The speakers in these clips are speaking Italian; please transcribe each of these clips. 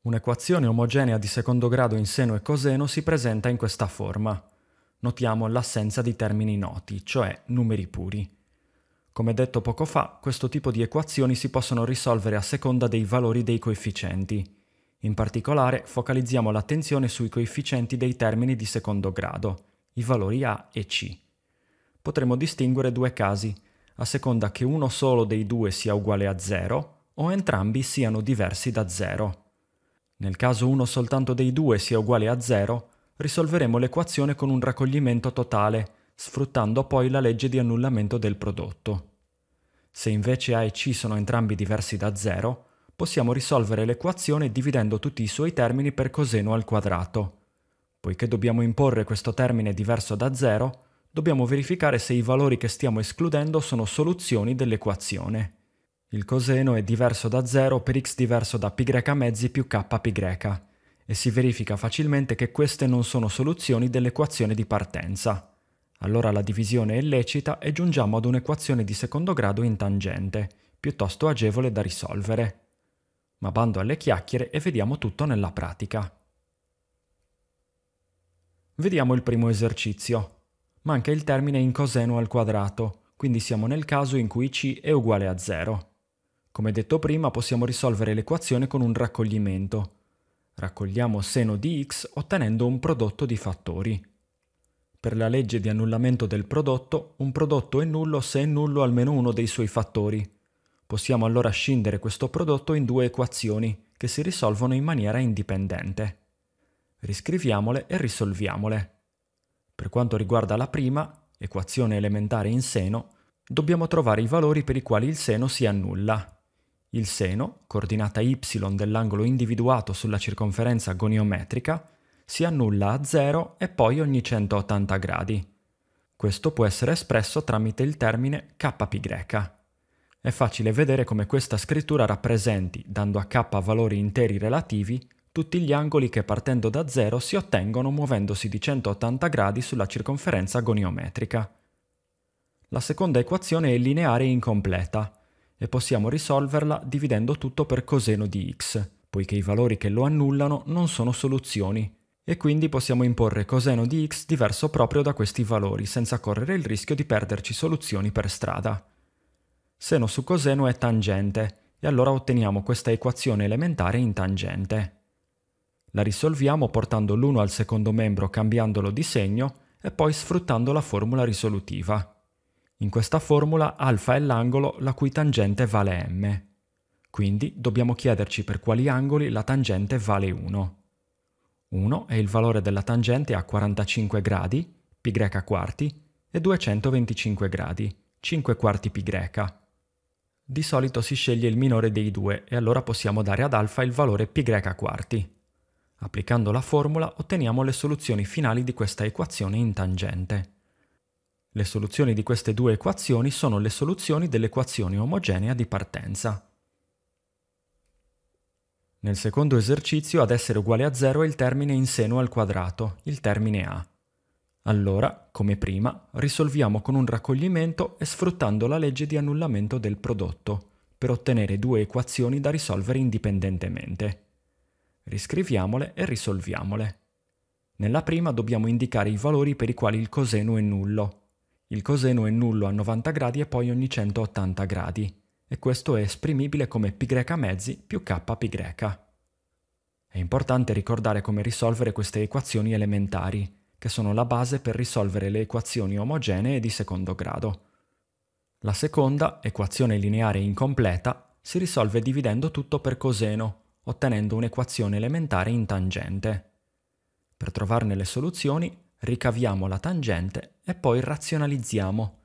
Un'equazione omogenea di secondo grado in seno e coseno si presenta in questa forma. Notiamo l'assenza di termini noti, cioè numeri puri. Come detto poco fa, questo tipo di equazioni si possono risolvere a seconda dei valori dei coefficienti. In particolare, focalizziamo l'attenzione sui coefficienti dei termini di secondo grado, i valori A e C. Potremmo distinguere due casi, a seconda che uno solo dei due sia uguale a 0 o entrambi siano diversi da 0. Nel caso uno soltanto dei due sia uguale a 0, risolveremo l'equazione con un raccoglimento totale, sfruttando poi la legge di annullamento del prodotto. Se invece A e C sono entrambi diversi da 0, possiamo risolvere l'equazione dividendo tutti i suoi termini per coseno al quadrato. Poiché dobbiamo imporre questo termine diverso da 0, dobbiamo verificare se i valori che stiamo escludendo sono soluzioni dell'equazione. Il coseno è diverso da 0 per x diverso da π mezzi più kπ e si verifica facilmente che queste non sono soluzioni dell'equazione di partenza. Allora la divisione è lecita e giungiamo ad un'equazione di secondo grado in tangente, piuttosto agevole da risolvere. Ma bando alle chiacchiere e vediamo tutto nella pratica. Vediamo il primo esercizio. Manca il termine in coseno al quadrato, quindi siamo nel caso in cui c è uguale a 0. Come detto prima, possiamo risolvere l'equazione con un raccoglimento. Raccogliamo seno di x ottenendo un prodotto di fattori. Per la legge di annullamento del prodotto, un prodotto è nullo se è nullo almeno uno dei suoi fattori. Possiamo allora scindere questo prodotto in due equazioni, che si risolvono in maniera indipendente. Riscriviamole e risolviamole. Per quanto riguarda la prima, equazione elementare in seno, dobbiamo trovare i valori per i quali il seno si annulla, il seno, coordinata y dell'angolo individuato sulla circonferenza goniometrica, si annulla a 0 e poi ogni 180 gradi. Questo può essere espresso tramite il termine kπ. È facile vedere come questa scrittura rappresenti, dando a k valori interi relativi, tutti gli angoli che partendo da 0 si ottengono muovendosi di 180 gradi sulla circonferenza goniometrica. La seconda equazione è lineare e incompleta, e possiamo risolverla dividendo tutto per coseno di x, poiché i valori che lo annullano non sono soluzioni, e quindi possiamo imporre coseno di x diverso proprio da questi valori, senza correre il rischio di perderci soluzioni per strada. Seno su coseno è tangente, e allora otteniamo questa equazione elementare in tangente. La risolviamo portando l'1 al secondo membro cambiandolo di segno e poi sfruttando la formula risolutiva. In questa formula alfa è l'angolo la cui tangente vale m. Quindi dobbiamo chiederci per quali angoli la tangente vale 1. 1 è il valore della tangente a 45 gradi, π quarti, e 225 gradi, 5 quarti π. Di solito si sceglie il minore dei due e allora possiamo dare ad alfa il valore π quarti. Applicando la formula otteniamo le soluzioni finali di questa equazione in tangente. Le soluzioni di queste due equazioni sono le soluzioni dell'equazione omogenea di partenza. Nel secondo esercizio ad essere uguale a 0 è il termine in seno al quadrato, il termine a. Allora, come prima, risolviamo con un raccoglimento e sfruttando la legge di annullamento del prodotto, per ottenere due equazioni da risolvere indipendentemente. Riscriviamole e risolviamole. Nella prima dobbiamo indicare i valori per i quali il coseno è nullo, il coseno è nullo a 90 gradi e poi ogni 180 gradi, e questo è esprimibile come π mezzi più kπ. π. È importante ricordare come risolvere queste equazioni elementari, che sono la base per risolvere le equazioni omogenee di secondo grado. La seconda, equazione lineare incompleta, si risolve dividendo tutto per coseno, ottenendo un'equazione elementare in tangente. Per trovarne le soluzioni ricaviamo la tangente e poi razionalizziamo,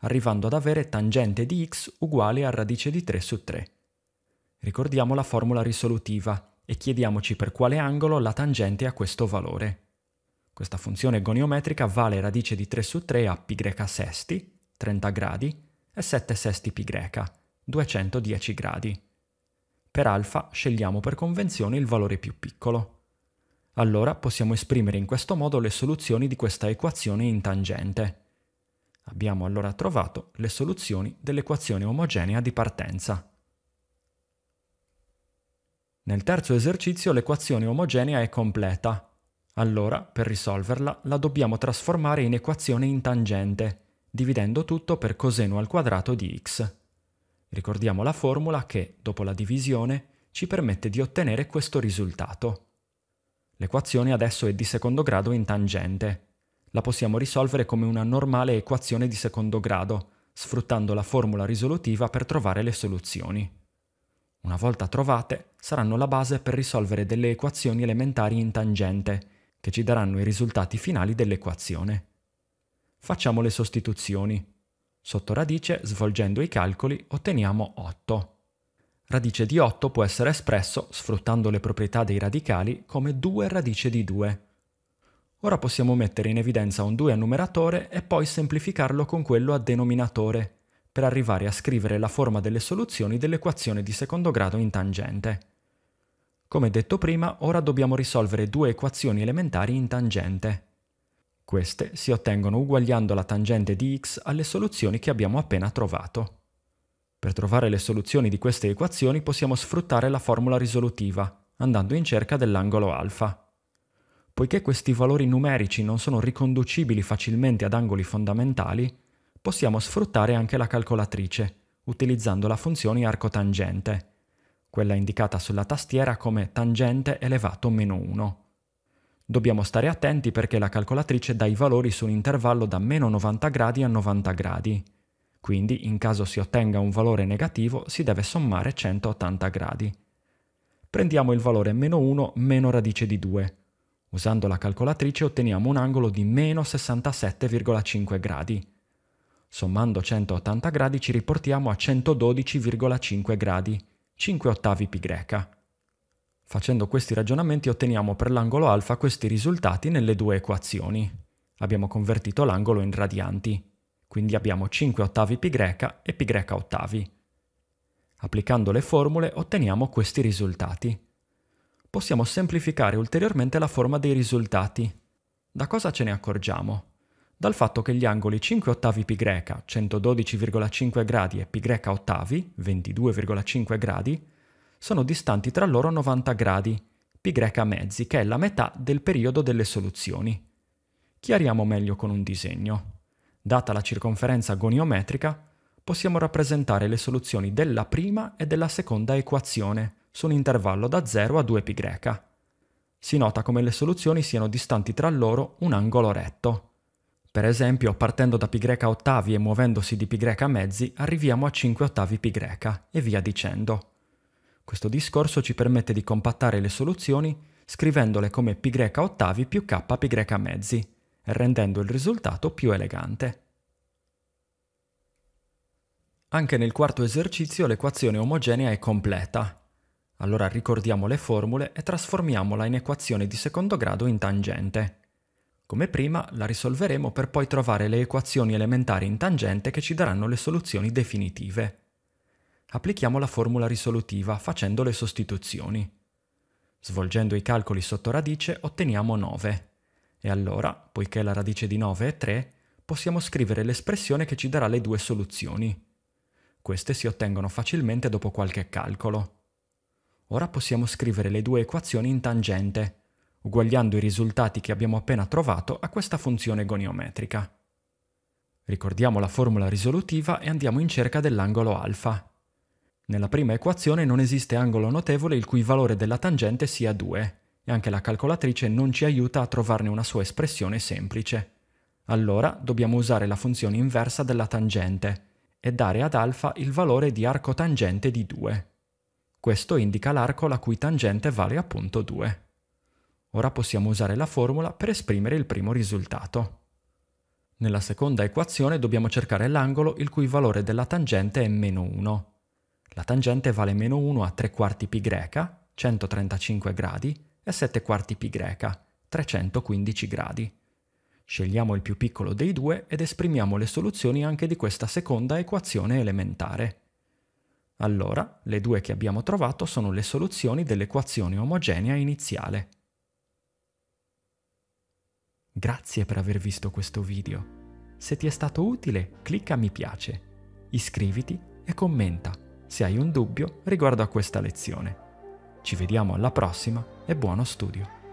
arrivando ad avere tangente di x uguale a radice di 3 su 3. Ricordiamo la formula risolutiva e chiediamoci per quale angolo la tangente ha questo valore. Questa funzione goniometrica vale radice di 3 su 3 a π sesti, 30 gradi, e 7 sesti π, 210 gradi. Per α scegliamo per convenzione il valore più piccolo. Allora possiamo esprimere in questo modo le soluzioni di questa equazione in tangente. Abbiamo allora trovato le soluzioni dell'equazione omogenea di partenza. Nel terzo esercizio l'equazione omogenea è completa. Allora, per risolverla, la dobbiamo trasformare in equazione in tangente, dividendo tutto per coseno al quadrato di x. Ricordiamo la formula che, dopo la divisione, ci permette di ottenere questo risultato. L'equazione adesso è di secondo grado in tangente. La possiamo risolvere come una normale equazione di secondo grado, sfruttando la formula risolutiva per trovare le soluzioni. Una volta trovate, saranno la base per risolvere delle equazioni elementari in tangente, che ci daranno i risultati finali dell'equazione. Facciamo le sostituzioni. Sotto radice, svolgendo i calcoli, otteniamo 8. Radice di 8 può essere espresso, sfruttando le proprietà dei radicali, come 2 radice di 2. Ora possiamo mettere in evidenza un 2 a numeratore e poi semplificarlo con quello a denominatore, per arrivare a scrivere la forma delle soluzioni dell'equazione di secondo grado in tangente. Come detto prima, ora dobbiamo risolvere due equazioni elementari in tangente. Queste si ottengono uguagliando la tangente di x alle soluzioni che abbiamo appena trovato. Per trovare le soluzioni di queste equazioni possiamo sfruttare la formula risolutiva, andando in cerca dell'angolo alfa. Poiché questi valori numerici non sono riconducibili facilmente ad angoli fondamentali, possiamo sfruttare anche la calcolatrice, utilizzando la funzione arcotangente, quella indicata sulla tastiera come tangente elevato meno 1. Dobbiamo stare attenti perché la calcolatrice dà i valori su un intervallo da meno 90 gradi a 90 gradi, quindi in caso si ottenga un valore negativo si deve sommare 180 gradi. Prendiamo il valore meno 1 meno radice di 2. Usando la calcolatrice otteniamo un angolo di meno 67,5 gradi. Sommando 180 gradi ci riportiamo a 112,5 gradi, 5 ottavi pi greca. Facendo questi ragionamenti otteniamo per l'angolo alfa questi risultati nelle due equazioni. Abbiamo convertito l'angolo in radianti quindi abbiamo 5 ottavi pi greca e pi greca ottavi. Applicando le formule otteniamo questi risultati. Possiamo semplificare ulteriormente la forma dei risultati. Da cosa ce ne accorgiamo? Dal fatto che gli angoli 5 ottavi pi greca, 112,5 gradi e greca ottavi, 22,5 gradi, sono distanti tra loro 90 gradi, pi greca mezzi, che è la metà del periodo delle soluzioni. Chiariamo meglio con un disegno. Data la circonferenza goniometrica, possiamo rappresentare le soluzioni della prima e della seconda equazione su un intervallo da 0 a 2π. Si nota come le soluzioni siano distanti tra loro un angolo retto. Per esempio, partendo da π ottavi e muovendosi di π mezzi, arriviamo a 5 ottavi π e via dicendo. Questo discorso ci permette di compattare le soluzioni scrivendole come π ottavi più kπ mezzi, rendendo il risultato più elegante. Anche nel quarto esercizio l'equazione omogenea è completa. Allora ricordiamo le formule e trasformiamola in equazione di secondo grado in tangente. Come prima la risolveremo per poi trovare le equazioni elementari in tangente che ci daranno le soluzioni definitive. Applichiamo la formula risolutiva facendo le sostituzioni. Svolgendo i calcoli sotto radice otteniamo 9. E allora, poiché la radice di 9 è 3, possiamo scrivere l'espressione che ci darà le due soluzioni. Queste si ottengono facilmente dopo qualche calcolo. Ora possiamo scrivere le due equazioni in tangente, uguagliando i risultati che abbiamo appena trovato a questa funzione goniometrica. Ricordiamo la formula risolutiva e andiamo in cerca dell'angolo alfa. Nella prima equazione non esiste angolo notevole il cui valore della tangente sia 2, e anche la calcolatrice non ci aiuta a trovarne una sua espressione semplice. Allora dobbiamo usare la funzione inversa della tangente e dare ad alfa il valore di arco tangente di 2. Questo indica l'arco la cui tangente vale appunto 2. Ora possiamo usare la formula per esprimere il primo risultato. Nella seconda equazione dobbiamo cercare l'angolo il cui valore della tangente è meno 1. La tangente vale meno 1 a 3 quarti pi greca, 135 gradi, e 7 quarti π greca, 315 gradi. Scegliamo il più piccolo dei due ed esprimiamo le soluzioni anche di questa seconda equazione elementare. Allora, le due che abbiamo trovato sono le soluzioni dell'equazione omogenea iniziale. Grazie per aver visto questo video. Se ti è stato utile, clicca mi piace, iscriviti e commenta se hai un dubbio riguardo a questa lezione. Ci vediamo alla prossima e buono studio!